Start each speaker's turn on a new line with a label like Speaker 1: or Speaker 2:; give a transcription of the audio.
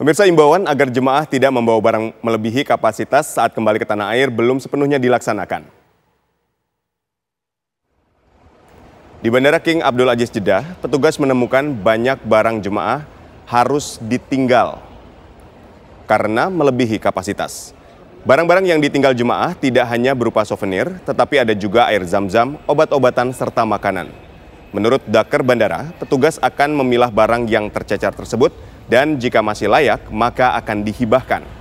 Speaker 1: Pemirsa imbauan agar jemaah tidak membawa barang melebihi kapasitas saat kembali ke tanah air belum sepenuhnya dilaksanakan. Di Bandara King Abdul Aziz Jeddah, petugas menemukan banyak barang jemaah harus ditinggal karena melebihi kapasitas. Barang-barang yang ditinggal jemaah tidak hanya berupa souvenir, tetapi ada juga air zam-zam, obat-obatan, serta makanan. Menurut Daker Bandara, petugas akan memilah barang yang tercecer tersebut dan jika masih layak maka akan dihibahkan.